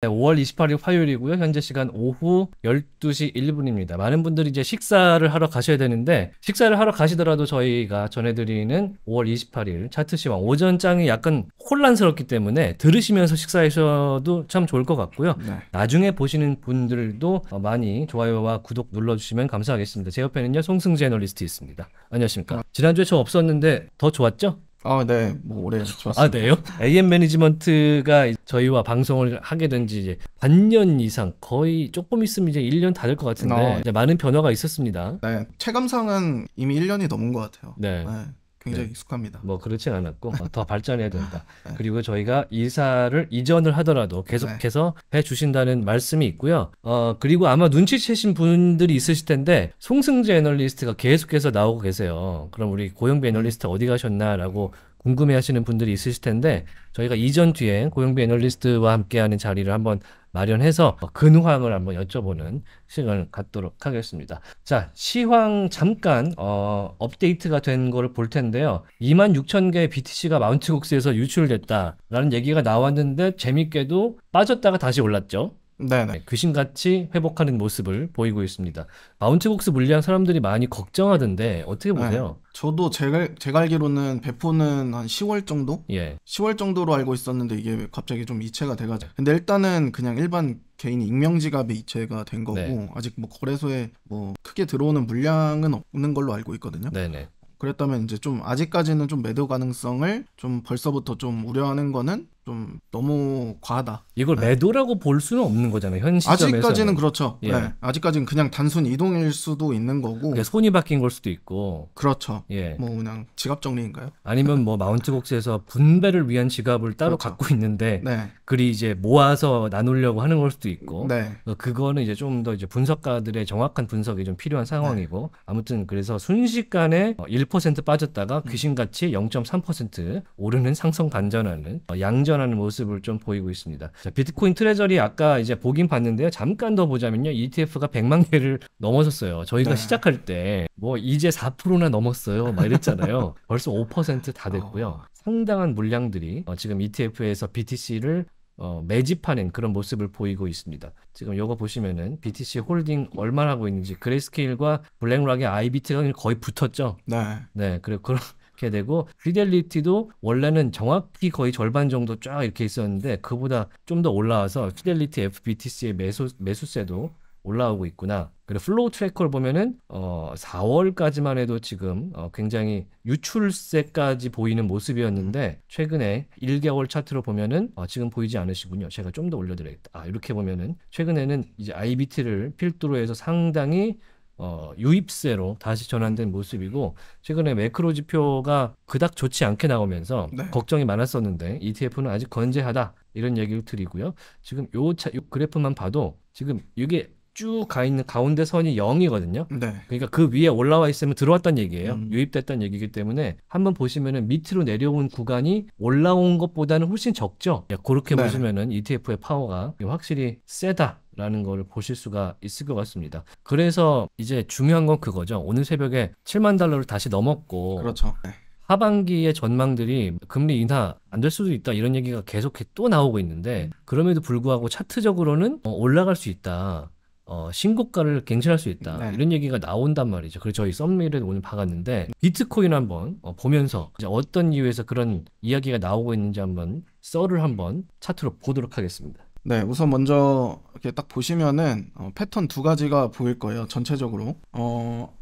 네, 5월 28일 화요일이고요. 현재 시간 오후 12시 1분입니다. 많은 분들이 이제 식사를 하러 가셔야 되는데 식사를 하러 가시더라도 저희가 전해드리는 5월 28일 차트 시황 오전 장이 약간 혼란스럽기 때문에 들으시면서 식사하셔도 참 좋을 것 같고요. 네. 나중에 보시는 분들도 많이 좋아요와 구독 눌러주시면 감사하겠습니다. 제 옆에는요 송승재 애널리스트 있습니다. 안녕하십니까? 아. 지난주에 저 없었는데 더 좋았죠? 아, 네. 뭐 올해 좋았습니다. 아, 네요? AM 매니지먼트가 저희와 방송을 하게 된 지 이제 반년 이상 거의 조금 있으면 이제 1년 다 될 것 같은데 어. 이제 많은 변화가 있었습니다. 네. 체감상은 이미 1년이 넘은 것 같아요. 네. 네. 굉장히 네. 익숙합니다. 뭐그렇지 않았고 어, 더 발전해야 된다. 네. 그리고 저희가 이사를 이전을 하더라도 계속해서 네. 해 주신다는 말씀이 있고요. 어 그리고 아마 눈치채신 분들이 있으실 텐데 송승재 애널리스트가 계속해서 나오고 계세요. 그럼 우리 고영배 음. 애널리스트 어디 가셨나라고 궁금해하시는 분들이 있으실 텐데 저희가 이전 뒤에 고영배 애널리스트와 함께하는 자리를 한번 마련해서 근황을 한번 여쭤보는 시간을 갖도록 하겠습니다. 자, 시황 잠깐 어, 업데이트가 된 거를 볼 텐데요. 2만 6천 개의 BTC가 마운트국스에서 유출됐다라는 얘기가 나왔는데 재밌게도 빠졌다가 다시 올랐죠. 네네. 귀신같이 네, 회복하는 모습을 보이고 있습니다. 마운트복스 물량 사람들이 많이 걱정하던데 어떻게 네. 보세요? 네. 저도 제가, 제가 알기로는 배포는 한 10월 정도? 예. 10월 정도로 알고 있었는데 이게 갑자기 좀 이체가 돼가지고 네. 근데 일단은 그냥 일반 개인 익명지갑에 이체가 된 거고 네. 아직 뭐 거래소에 뭐 크게 들어오는 물량은 없는 걸로 알고 있거든요. 네네. 그랬다면 이제 좀 아직까지는 좀 매도 가능성을 좀 벌써부터 좀 우려하는 거는 좀 너무 과하다. 이걸 네. 매도라고 볼 수는 없는 거잖아요. 현 시점에서 아직까지는 그렇죠. 예. 네. 아직까지는 그냥 단순 이동일 수도 있는 거고. 그러니까 손이 바뀐 걸 수도 있고. 그렇죠. 예. 뭐 그냥 지갑 정리인가요? 아니면 뭐 마운트 복스에서 분배를 위한 지갑을 따로 그렇죠. 갖고 있는데 네. 그리 이제 모아서 나누려고 하는 걸 수도 있고. 네. 그거는 이제 좀 더 이제 분석가들의 정확한 분석이 좀 필요한 상황이고. 네. 아무튼 그래서 순식간에 1% 빠졌다가 음. 귀신같이 0.3% 오르는 상승 반전하는 양전 판단하는 모습을 좀 보이고 있습니다. 자, 비트코인 트레저리 아까 이제 보긴 봤는데요. 잠깐 더 보자면요. ETF가 100만 개를 넘어섰어요. 저희가 네. 시작할 때 뭐 이제 4%나 넘었어요. 막 이랬잖아요. 벌써 5%다 됐고요. 어. 상당한 물량들이 어, 지금 ETF에서 BTC를 어, 매집하는 그런 모습을 보이고 있습니다. 지금 이거 보시면은 BTC 홀딩 얼마나 하고 있는지 그레이스케일과 블랙락의 IBT가 거의 붙었죠. 네. 네. 그리고 그런 이렇게 되고 피델리티도 원래는 정확히 거의 절반 정도 쫙 이렇게 있었는데 그보다 좀 더 올라와서 피델리티 FBTC의 매수, 매수세도 올라오고 있구나. 그리고 플로우 트래커를 보면은 어 4월까지만 해도 지금 어 굉장히 유출세까지 보이는 모습이었는데 최근에 1개월 차트로 보면은 어 지금 보이지 않으시군요. 제가 좀 더 올려드려야겠다. 아 이렇게 보면은 최근에는 이제 IBT를 필두로 해서 상당히 어, 유입세로 다시 전환된 모습이고 최근에 매크로 지표가 그닥 좋지 않게 나오면서 네. 걱정이 많았었는데 ETF는 아직 건재하다 이런 얘기를 드리고요. 지금 요, 차, 요 그래프만 봐도 지금 이게 쭉 가 있는 가운데 선이 0이거든요. 네. 그러니까 그 위에 올라와 있으면 들어왔단 얘기예요. 음. 유입됐단 얘기이기 때문에 한번 보시면은 밑으로 내려온 구간이 올라온 것보다는 훨씬 적죠. 예, 그렇게 네. 보시면은 ETF의 파워가 확실히 세다 라는 걸 보실 수가 있을 것 같습니다. 그래서 이제 중요한 건 그거죠. 오늘 새벽에 7만 달러를 다시 넘었고 그렇죠. 네. 하반기의 전망들이 금리 인하 안 될 수도 있다 이런 얘기가 계속 또 나오고 있는데 그럼에도 불구하고 차트적으로는 어, 올라갈 수 있다. 어, 신고가를 갱신할 수 있다 네. 이런 얘기가 나온단 말이죠. 그래서 저희 썸미를 오늘 박았는데 비트코인 한번 어, 보면서 어떤 이유에서 그런 이야기가 나오고 있는지 한번 썰을 한번 차트로 보도록 하겠습니다. 네, 우선 먼저 이렇게 딱 보시면은 어, 패턴 두 가지가 보일 거예요. 전체적으로. 어,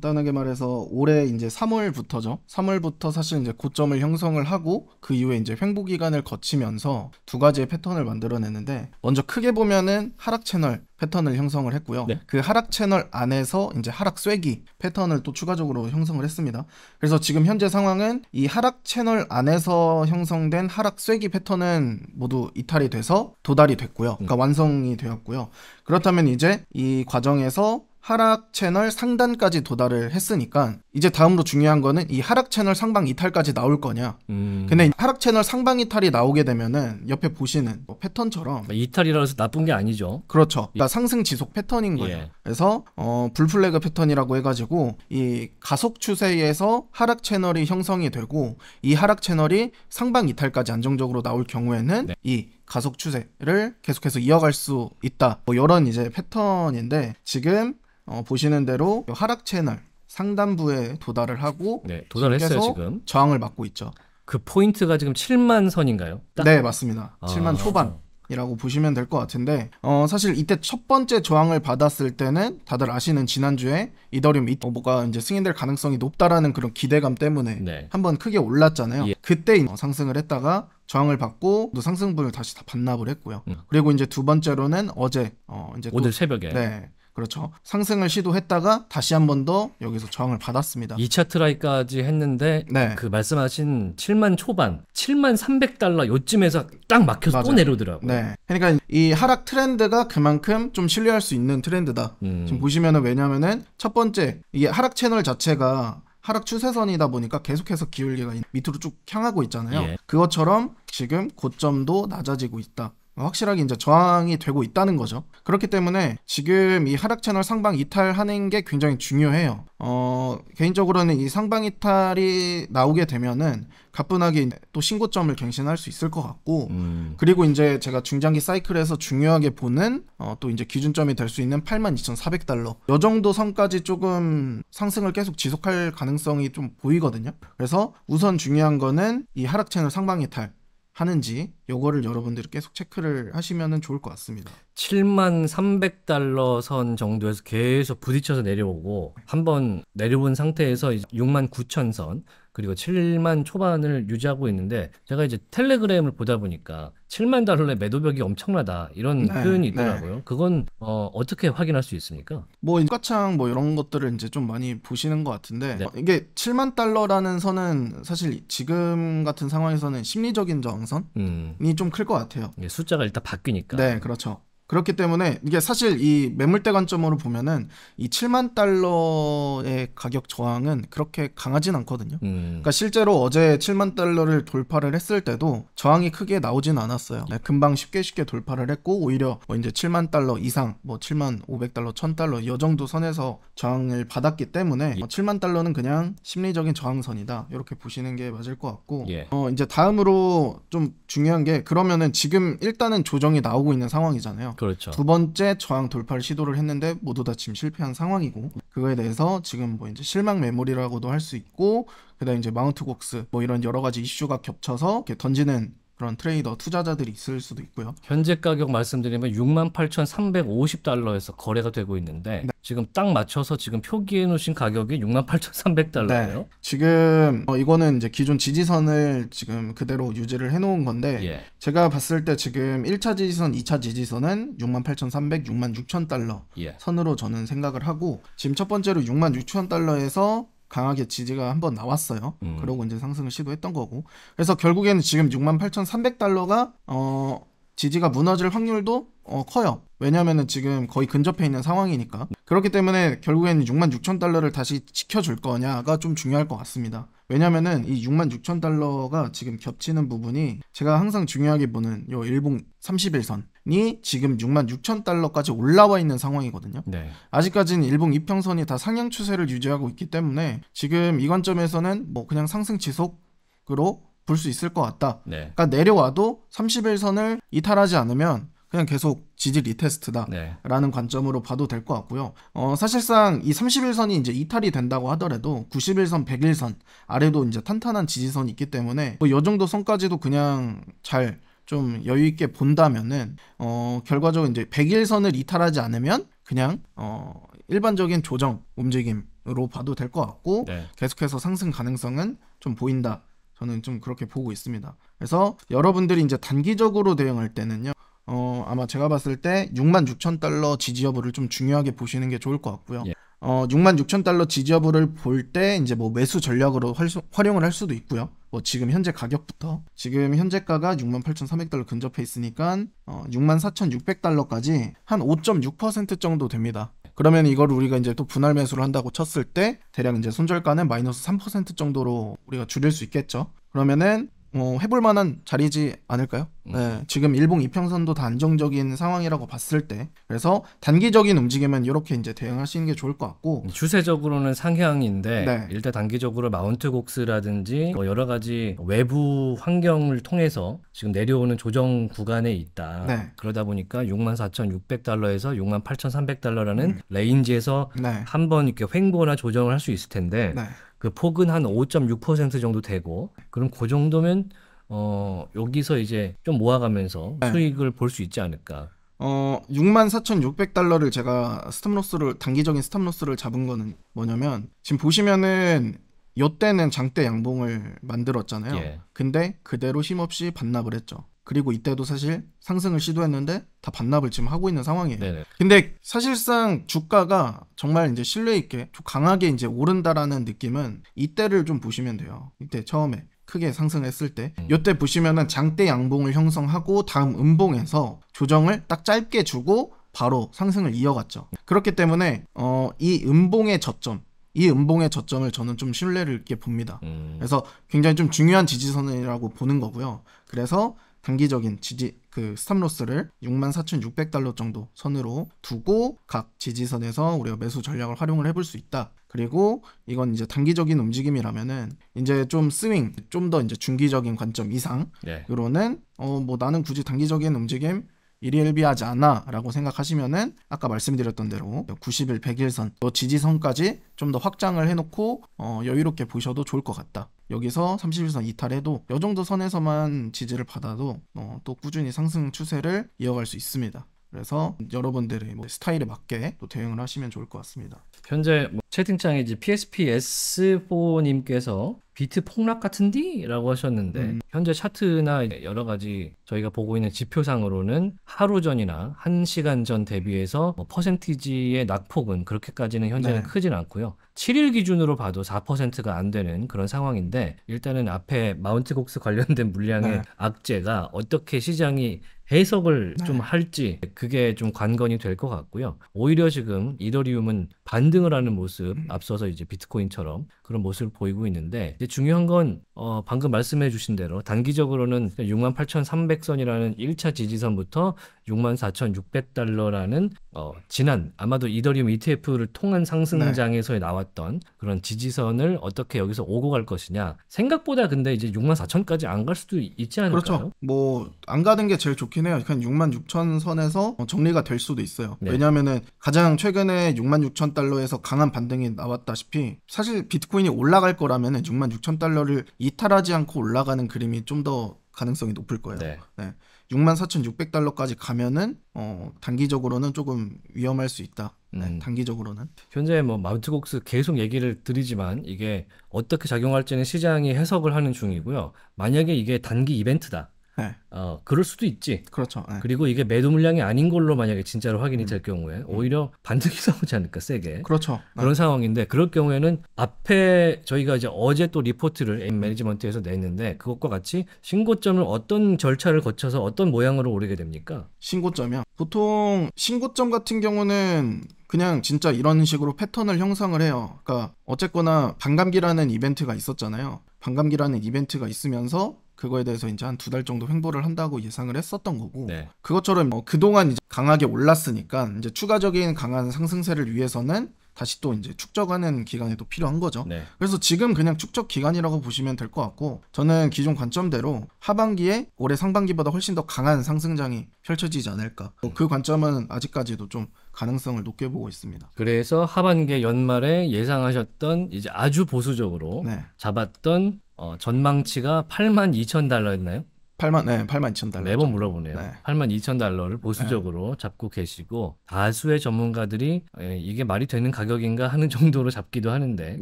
간단하게 말해서 올해 이제 3월부터죠. 3월부터 사실 이제 고점을 형성을 하고 그 이후에 이제 횡보 기간을 거치면서 두 가지의 패턴을 만들어냈는데 먼저 크게 보면은 하락 채널 패턴을 형성을 했고요. 네. 그 하락 채널 안에서 이제 하락 쐐기 패턴을 또 추가적으로 형성을 했습니다. 그래서 지금 현재 상황은 이 하락 채널 안에서 형성된 하락 쐐기 패턴은 모두 이탈이 돼서 도달이 됐고요. 그러니까 음. 완성이 되었고요. 그렇다면 이제 이 과정에서 하락 채널 상단까지 도달을 했으니까 이제 다음으로 중요한 거는 이 하락 채널 상방 이탈까지 나올 거냐. 음. 근데 하락 채널 상방 이탈이 나오게 되면은 옆에 보시는 뭐 패턴처럼 그러니까 이탈이라서 나쁜 게 아니죠. 그렇죠. 그러니까 상승 지속 패턴인 예. 거예요. 예. 그래서 어, 불플래그 패턴이라고 해가지고 이 가속 추세에서 하락 채널이 형성이 되고 이 하락 채널이 상방 이탈까지 안정적으로 나올 경우에는 네. 이 가속 추세를 계속해서 이어갈 수 있다. 뭐 이런 이제 패턴인데 지금 어, 보시는 대로 하락 채널 상단부에 도달을 하고 네, 도달했어요 지금 저항을 막고 있죠. 그 포인트가 지금 7만 선인가요? 딱? 네 맞습니다. 아. 7만 초반. 이라고 보시면 될 것 같은데 어 사실 이때 첫 번째 저항을 받았을 때는 다들 아시는 지난주에 이더리움 이터보가 이제 승인될 가능성이 높다라는 그런 기대감 때문에 네. 한번 크게 올랐잖아요. 예. 그때 어, 상승을 했다가 저항을 받고 또 상승분을 다시 다 반납을 했고요. 음. 그리고 이제 두 번째로는 어제 어 이제 오늘 또, 새벽에 네. 그렇죠. 상승을 시도했다가 다시 한 번 더 여기서 저항을 받았습니다. 2차 트라이까지 했는데 네. 그 말씀하신 7만 초반, 7만 300달러 요쯤에서 딱 막혀서 맞아요. 또 내려오더라고요. 네. 그러니까 이 하락 트렌드가 그만큼 좀 신뢰할 수 있는 트렌드다. 음. 지금 보시면은 왜냐면은 첫 번째 이게 하락 채널 자체가 하락 추세선이다 보니까 계속해서 기울기가 밑으로 쭉 향하고 있잖아요. 예. 그것처럼 지금 고점도 낮아지고 있다. 확실하게 이제 저항이 되고 있다는 거죠. 그렇기 때문에 지금 이 하락 채널 상방 이탈하는 게 굉장히 중요해요. 어, 개인적으로는 이 상방 이탈이 나오게 되면은 가뿐하게 또 신고점을 갱신할 수 있을 것 같고 음. 그리고 이제 제가 중장기 사이클에서 중요하게 보는 어, 또 이제 기준점이 될 수 있는 82,400달러 요 정도 선까지 조금 상승을 계속 지속할 가능성이 좀 보이거든요. 그래서 우선 중요한 거는 이 하락 채널 상방 이탈 하는지 요거를 여러분들이 계속 체크를 하시면 좋을 것 같습니다. 7만 300달러 선 정도에서 계속 부딪혀서 내려오고 한번 내려본 상태에서 6만 9천 선 그리고 7만 초반을 유지하고 있는데 제가 이제 텔레그램을 보다 보니까 7만 달러의 매도벽이 엄청나다 이런 네, 표현이 네. 있더라고요. 네. 그건 어, 어 떻게 확인할 수 있습니까? 뭐 인과창 뭐 이런 것들을 이제 좀 많이 보시는 것 같은데 네. 이게 7만 달러라는 선은 사실 지금 같은 상황에서는 심리적인 저항선이 음. 좀클 것 같아요. 예, 숫자가 일단 바뀌니까. 네, 그렇죠. 그렇기 때문에 이게 사실 이 매물대 관점으로 보면은 이 7만 달러의 가격 저항은 그렇게 강하진 않거든요. 음. 그러니까 실제로 어제 7만 달러를 돌파를 했을 때도 저항이 크게 나오진 않았어요. 네, 금방 쉽게 쉽게 돌파를 했고 오히려 뭐 이제 7만 달러 이상 뭐 7만 500달러 1000달러 이 정도 선에서 저항을 받았기 때문에 7만 뭐 달러는 그냥 심리적인 저항선이다. 이렇게 보시는 게 맞을 것 같고 예. 어 이제 다음으로 좀 중요한 게 그러면은 지금 일단은 조정이 나오고 있는 상황이잖아요. 그렇죠. 두 번째 저항 돌파를 시도를 했는데 모두 다 지금 실패한 상황이고 그거에 대해서 지금 뭐 이제 실망 메모리라고도 할 수 있고 그다음 이제 마운트 곡스 뭐 이런 여러 가지 이슈가 겹쳐서 이렇게 던지는 그런 트레이더 투자자들이 있을 수도 있고요. 현재 가격 말씀드리면 68,350달러에서 거래가 되고 있는데 네. 지금 딱 맞춰서 지금 표기해 놓으신 가격이 68,300달러예요. 네. 지금 어, 이거는 이제 기존 지지선을 지금 그대로 유지를 해 놓은 건데 예. 제가 봤을 때 지금 1차 지지선, 2차 지지선은 68,300, 66,000달러 예. 선으로 저는 생각을 하고 지금 첫 번째로 66,000달러에서 강하게 지지가 한번 나왔어요. 음. 그러고 이제 상승을 시도했던 거고. 그래서 결국에는 지금 68,300달러가 어 지지가 무너질 확률도 어, 커요. 왜냐하면 지금 거의 근접해 있는 상황이니까. 그렇기 때문에 결국에는 6만 6천 달러를 다시 지켜줄 거냐가 좀 중요할 것 같습니다. 왜냐면은 하이 6만 6천 달러가 지금 겹치는 부분이 제가 항상 중요하게 보는 요 일봉 30일선이 지금 6만 6천 달러까지 올라와 있는 상황이거든요. 네. 아직까지는 일봉 이평선이 다 상향 추세를 유지하고 있기 때문에 지금 이 관점에서는 뭐 그냥 상승 지속으로 볼수 있을 것 같다. 네. 그러니까 내려와도 3일선을 이탈하지 않으면 그냥 계속 지지 리테스트다라는 네. 관점으로 봐도 될 것 같고요. 어, 사실상 이3일선이 이제 이탈이 된다고 하더라도 9일선 101선 아래도 이제 탄탄한 지지선이 있기 때문에 뭐이 정도 선까지도 그냥 잘 좀 여유 있게 본다면은 어, 결과적으로 이제 101선을 이탈하지 않으면 그냥 어, 일반적인 조정 움직임으로 봐도 될 것 같고 네. 계속해서 상승 가능성은 좀 보인다. 저는 좀 그렇게 보고 있습니다. 그래서 여러분들이 이제 단기적으로 대응할 때는요. 어, 아마 제가 봤을 때 6만 6천 달러 지지 여부를 좀 중요하게 보시는 게 좋을 것 같고요. 예. 어, 6만 6천 달러 지지 여부를 볼 때 이제 뭐 매수 전략으로 활 활용을 할 수도 있고요. 뭐 지금 현재 가격부터 지금 현재가가 6만 8,300달러 근접해 있으니까 어, 6만 4,600달러까지 한 5.6% 정도 됩니다. 그러면 이걸 우리가 이제 또 분할 매수를 한다고 쳤을 때 대략 이제 손절가는 마이너스 3% 정도로 우리가 줄일 수 있겠죠. 그러면은 어, 해볼 만한 자리지 않을까요? 음. 네, 지금 일봉 이평선도 다 안정적인 상황이라고 봤을 때 그래서 단기적인 움직임은 이렇게 이제 대응하시는 게 좋을 것 같고 네, 추세적으로는 상향인데 네. 일단 단기적으로 마운트 곡스라든지 뭐 여러 가지 외부 환경을 통해서 지금 내려오는 조정 구간에 있다. 네. 그러다 보니까 64,600달러에서 68,300달러라는 음. 레인지에서 네. 한번 이렇게 횡보나 조정을 할 수 있을 텐데 네. 그 폭은 한5.6% 정도 되고 그럼 그 정도면 어 여기서 이제 좀 모아가면서 네. 수익을 볼 수 있지 않을까? 어 64,600달러를 제가 스톱로스를 단기적인 스톱로스를 잡은 거는 뭐냐면 지금 보시면은 요때는 장대 양봉을 만들었잖아요. 예. 근데 그대로 힘없이 반납을 했죠. 그리고 이때도 사실 상승을 시도했는데 다 반납을 지금 하고 있는 상황이에요. 네네. 근데 사실상 주가가 정말 이제 신뢰 있게 강하게 이제 오른다라는 느낌은 이때를 좀 보시면 돼요. 이때 처음에 크게 상승했을 때 이때 음. 보시면은 장대 양봉을 형성하고 다음 음봉에서 조정을 딱 짧게 주고 바로 상승을 이어갔죠. 그렇기 때문에 어, 이 음봉의 저점 이 음봉의 저점을 저는 좀 신뢰를 있게 봅니다. 음. 그래서 굉장히 좀 중요한 지지선이라고 보는 거고요. 그래서 단기적인 지지 그 스탑로스를 64,600달러 정도 선으로 두고 각 지지선에서 우리가 매수 전략을 활용을 해볼 수 있다. 그리고 이건 이제 단기적인 움직임이라면은 이제 좀 스윙, 좀 더 이제 중기적인 관점 이상요로는 네. 어뭐 나는 굳이 단기적인 움직임 일일비하지 않아 라고 생각하시면은 아까 말씀드렸던 대로 90일 100일선 또 지지선까지 좀 더 확장을 해놓고 어, 여유롭게 보셔도 좋을 것 같다 여기서 3 0일선 이탈해도 이 정도 선에서만 지지를 받아도 어, 또 꾸준히 상승 추세를 이어갈 수 있습니다 그래서 여러분들의 뭐 스타일에 맞게 또 대응을 하시면 좋을 것 같습니다 현재 뭐 채팅창에 이제 PSPS4님께서 비트 폭락 같은디? 라고 하셨는데, 음. 현재 차트나 여러 가지 저희가 보고 있는 지표상으로는 하루 전이나 한 시간 전 대비해서 뭐 퍼센티지의 낙폭은 그렇게까지는 현재는 네. 크진 않고요. 7일 기준으로 봐도 4%가 안 되는 그런 상황인데, 일단은 앞에 마운트곡스 관련된 물량의 네. 악재가 어떻게 시장이 해석을 네. 좀 할지 그게 좀 관건이 될 것 같고요. 오히려 지금 이더리움은 반등을 하는 모습 모습, 앞서서 이제 비트코인처럼 그런 모습을 보이고 있는데 중요한 건 어, 방금 말씀해 주신 대로 단기적으로는 68,300선이라는 1차 지지선부터 64,600달러라는 어, 지난 아마도 이더리움 ETF를 통한 상승장에서 네. 나왔던 그런 지지선을 어떻게 여기서 오고 갈 것이냐 생각보다 근데 이제 64,000까지 안 갈 수도 있지 않을까요? 그렇죠. 뭐 안 가는 게 제일 좋긴 해요. 한 66,000선에서 정리가 될 수도 있어요. 네. 왜냐하면은 가장 최근에 66,000달러에서 강한 반 반등이 나왔다시피 사실 비트코인이 올라갈 거라면 6만 6천 달러를 이탈하지 않고 올라가는 그림이 좀 더 가능성이 높을 거예요. 네. 네. 64,600달러까지 가면은 어, 단기적으로는 조금 위험할 수 있다. 네, 음. 단기적으로는 현재 뭐 마운트곡스 계속 얘기를 드리지만 이게 어떻게 작용할지는 시장이 해석을 하는 중이고요. 만약에 이게 단기 이벤트다. 네. 어 그럴 수도 있지. 그렇죠. 네. 그리고 이게 매도 물량이 아닌 걸로 만약에 진짜로 확인이 음. 될 경우에 음. 오히려 반등이 나오지 않을까 세게. 그렇죠. 네. 그런 상황인데 그럴 경우에는 앞에 저희가 이제 어제 또 리포트를 음. 매니지먼트에서 냈는데 그것과 같이 신고점을 어떤 절차를 거쳐서 어떤 모양으로 오르게 됩니까? 신고점이요. 보통 신고점 같은 경우는 그냥 진짜 이런 식으로 패턴을 형성을 해요. 그러니까 어쨌거나 반감기라는 이벤트가 있었잖아요. 반감기라는 이벤트가 있으면서 그거에 대해서 이제 한 두 달 정도 횡보를 한다고 예상을 했었던 거고 네. 그것처럼 어, 그동안 이제 강하게 올랐으니까 이제 추가적인 강한 상승세를 위해서는 다시 또 이제 축적하는 기간이 또 필요한 거죠. 네. 그래서 지금 그냥 축적 기간이라고 보시면 될 것 같고 저는 기존 관점대로 하반기에 올해 상반기보다 훨씬 더 강한 상승장이 펼쳐지지 않을까. 뭐 그 관점은 아직까지도 좀 가능성을 높게 보고 있습니다. 그래서 하반기 연말에 예상하셨던 이제 아주 보수적으로 네. 잡았던 어, 전망치가 8만 2천 달러였나요? 8만 네, 8만 2천 달러. 매번 물어보네요. 네. 8만 2천 달러를 보수적으로 네. 잡고 계시고 다수의 전문가들이 에, 예, 이게 말이 되는 가격인가 하는 정도로 잡기도 하는데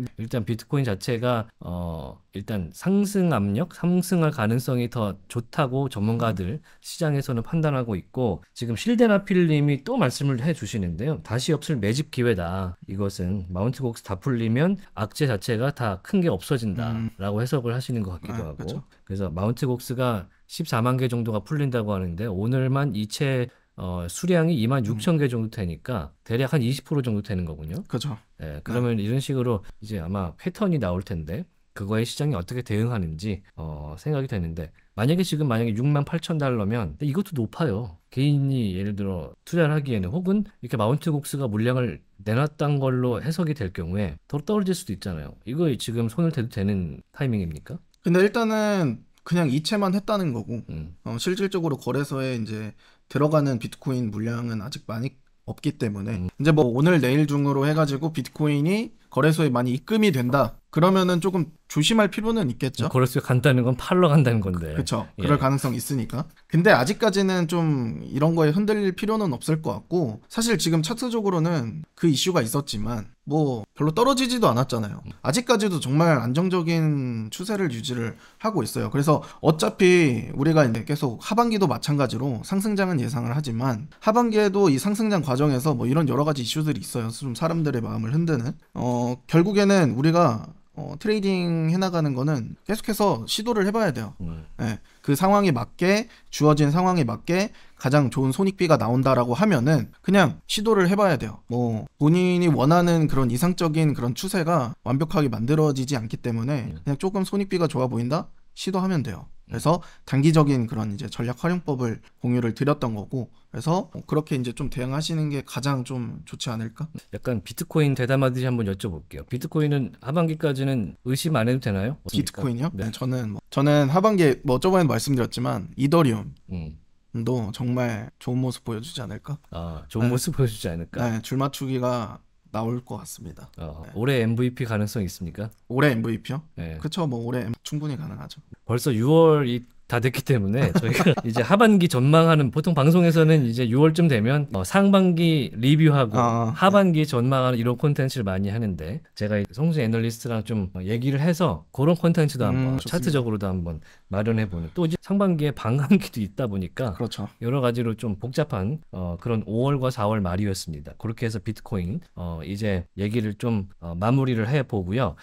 일단 비트코인 자체가 어 일단 상승 압력, 상승할 가능성이 더 좋다고 전문가들 시장에서는 판단하고 있고 지금 실데나필님이 또 말씀을 해주시는데요. 다시 없을 매집 기회다. 이것은 마운트곡스 다 풀리면 악재 자체가 다 큰 게 없어진다라고 음. 해석을 하시는 것 같기도 아, 하고 그렇죠. 그래서 마운트 곡스가 14만 개 정도가 풀린다고 하는데 오늘만 이체 어, 수량이 2만 6천 음. 개 정도 되니까 대략 한 20% 정도 되는 거군요. 그렇죠. 예, 네. 그러면 네. 이런 식으로 이제 아마 패턴이 나올 텐데 그거에 시장이 어떻게 대응하는지 어, 생각이 되는데 만약에 지금 만약에 6만 8천 달러면 이것도 높아요. 개인이 예를 들어 투자를 하기에는 혹은 이렇게 마운트 곡스가 물량을 내놨던 걸로 해석이 될 경우에 더 떨어질 수도 있잖아요. 이거 지금 손을 대도 되는 타이밍입니까? 근데 일단은 그냥 이체만 했다는 거고 음. 어, 실질적으로 거래소에 이제 들어가는 비트코인 물량은 아직 많이 없기 때문에 음. 이제 뭐 오늘 내일 중으로 해가지고 비트코인이 거래소에 많이 입금이 된다 그러면은 조금 조심할 필요는 있겠죠. 그럴 수 간다는 건 팔러 간다는 건데. 그렇죠. 그럴 가능성 있으니까. 근데 아직까지는 좀 이런 거에 흔들릴 필요는 없을 것 같고 사실 지금 차트적으로는 그 이슈가 있었지만 뭐 별로 떨어지지도 않았잖아요. 아직까지도 정말 안정적인 추세를 유지를 하고 있어요. 그래서 어차피 우리가 이제 계속 하반기도 마찬가지로 상승장은 예상을 하지만 하반기에도 이 상승장 과정에서 뭐 이런 여러 가지 이슈들이 있어요. 좀 사람들의 마음을 흔드는. 어 결국에는 우리가 어, 트레이딩 해나가는 거는 계속해서 시도를 해봐야 돼요. 음. 네. 그 상황에 맞게 주어진 상황에 맞게 가장 좋은 손익비가 나온다라고 하면은 그냥 시도를 해봐야 돼요. 뭐 본인이 원하는 그런 이상적인 그런 추세가 완벽하게 만들어지지 않기 때문에 음. 그냥 조금 손익비가 좋아 보인다? 시도하면 돼요. 음. 그래서 단기적인 그런 이제 전략 활용법을 공유를 드렸던 거고 그래서 뭐 그렇게 이제 좀 대응하시는 게 가장 좀 좋지 않을까? 약간 비트코인 대담하듯이 한번 여쭤볼게요. 비트코인은 하반기까지는 의심 안 해도 되나요? 비트코인이요? 네. 네. 저는 뭐, 저는 하반기 뭐 저번에 말씀드렸지만 이더리움 음. 도 정말 좋은 모습 보여주지 않을까? 아 좋은 네. 모습 보여주지 않을까? 네, 줄 맞추기가 나올 것 같습니다. 어, 네. 올해 MVP 가능성 있습니까? 올해 MVP요? 네. 그쵸, 뭐 올해 충분히 가능하죠. 벌써 6월이 다 됐기 때문에 저희가 이제 하반기 전망하는 보통 방송에서는 이제 6월쯤 되면 어, 상반기 리뷰하고 아, 아, 하반기 전망하는 이런 콘텐츠를 많이 하는데 제가 성수 애널리스트랑 좀 얘기를 해서 그런 콘텐츠도 한번 음, 차트적으로도 한번 마련해 보는 또 이제 상반기에 방한기도 있다 보니까 그렇죠. 여러 가지로 좀 복잡한 어, 그런 5월과 4월 말이었습니다. 그렇게 해서 비트코인 어, 이제 얘기를 좀 어, 마무리를 해 보고요.